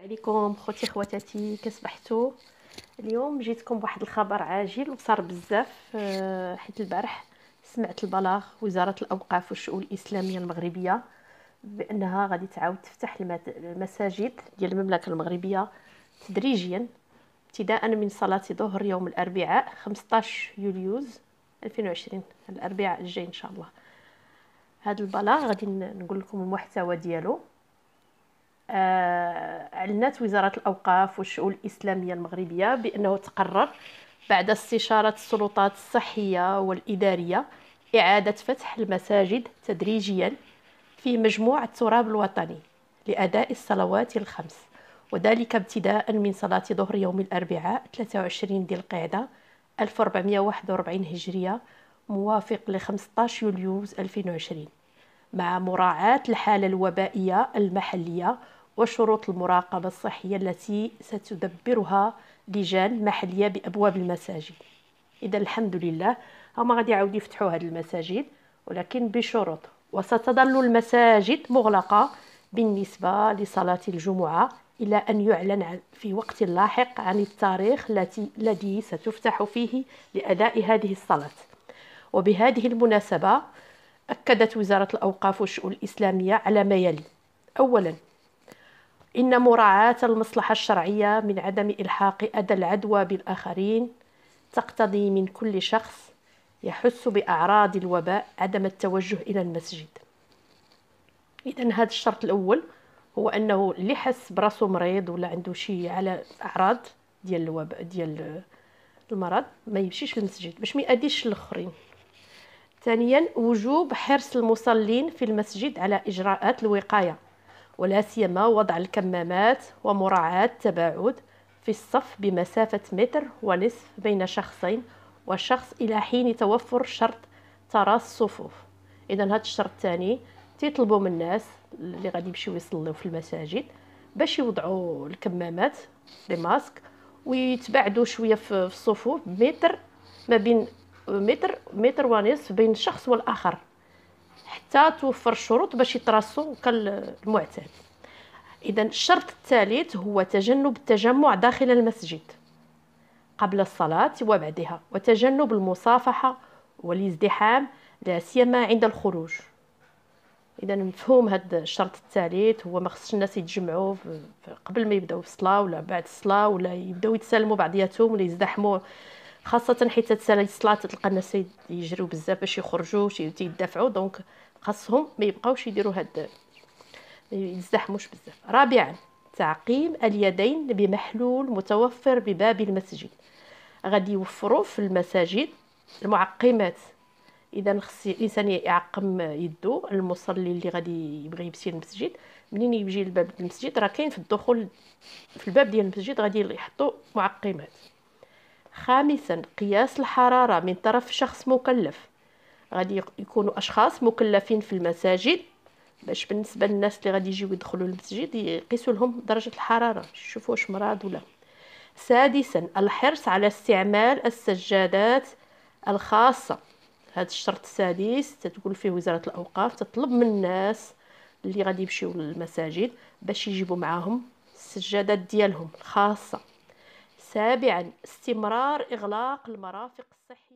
عليكم خوتي خواتاتي كصبحتوا اليوم جيتكم بواحد الخبر عاجل وصار بزاف آه، حيت البارح سمعت البلاغ وزاره الاوقاف والشؤون الاسلاميه المغربيه بانها غادي تعاود تفتح المساجد ديال المملكه المغربيه تدريجيا ابتداء من صلاه ظهر يوم الاربعاء 15 يوليوز 2020 الاربعاء الجاي ان شاء الله هذا البلاغ غادي نقول لكم المحتوى ديالو أعلنت آه، وزارة الأوقاف والشؤون الإسلامية المغربية بأنه تقرر بعد استشارة السلطات الصحية والإدارية إعادة فتح المساجد تدريجيا في مجموع التراب الوطني لأداء الصلوات الخمس وذلك ابتداء من صلاة ظهر يوم الأربعاء 23 ذي القعدة 1441 هجرية موافق ل 15 يوليو 2020 مع مراعاة الحالة الوبائية المحلية وشروط المراقبة الصحية التي ستدبرها لجان محلية بأبواب المساجد إذا الحمد لله هما غادي يعاودوا يفتحوا هاد المساجد ولكن بشروط وستظل المساجد مغلقة بالنسبة لصلاة الجمعة إلى أن يعلن في وقت لاحق عن التاريخ التي الذي ستفتح فيه لأداء هذه الصلاة وبهذه المناسبة أكدت وزارة الأوقاف والشؤون الإسلامية على ما يلي أولاً إن مراعاة المصلحة الشرعية من عدم إلحاق أذى العدوى بالآخرين تقتضي من كل شخص يحس بأعراض الوباء عدم التوجه إلى المسجد إذا هذا الشرط الأول هو أنه اللي حس براسو مريض ولا عنده شي على أعراض ديال الوباء ديال المرض ما يمشيش للمسجد باش ما يأديش الآخرين ثانيا وجوب حرص المصلين في المسجد على إجراءات الوقاية ولا سيما وضع الكمامات ومراعاة التباعد في الصف بمسافة متر ونصف بين شخصين وشخص إلى حين توفر شرط تراص الصفوف إذا هذا الشرط الثاني تيطلبوا من الناس اللي غادي يمشيو يصليو في المساجد باش يوضعوا الكمامات لي ماسك ويتباعدوا شويه في الصفوف متر ما بين متر متر ونصف بين شخص والاخر حتى توفر الشروط باش يتراسوا كالمعتاد اذا الشرط الثالث هو تجنب التجمع داخل المسجد قبل الصلاة وبعدها وتجنب المصافحة والازدحام لا سيما عند الخروج اذا مفهوم هذا الشرط الثالث هو ما خصش الناس يتجمعوا قبل ما يبداو في الصلاه ولا بعد الصلاه ولا يبداو يتسلموا بعضياتهم ولا يزدحموا خاصه حيت الصلاه تلقى الناس يجريو بزاف باش يخرجوا شي يدافعوا دونك خاصهم ما يبقاوش يديروا هاد يزدحموش بزاف رابعا تعقيم اليدين بمحلول متوفر بباب المسجد غادي يوفروا في المساجد المعقمات اذا خص الانسان يعقم يدو المصلي اللي غادي يبغي يمشي للمسجد منين يجي لباب المسجد راه كاين في الدخول في الباب ديال المسجد غادي يحطوا معقمات خامسا قياس الحراره من طرف شخص مكلف غادي يكونوا اشخاص مكلفين في المساجد باش بالنسبه للناس اللي غادي يجيو يدخلوا المسجد يقيسوا لهم درجه الحراره يشوفوا واش مراض ولا سادسا الحرص على استعمال السجادات الخاصه هذا الشرط السادس تتقول فيه وزاره الاوقاف تطلب من الناس اللي غادي يمشيو للمساجد باش يجيبوا معاهم السجادات ديالهم الخاصه سابعا استمرار اغلاق المرافق الصحيه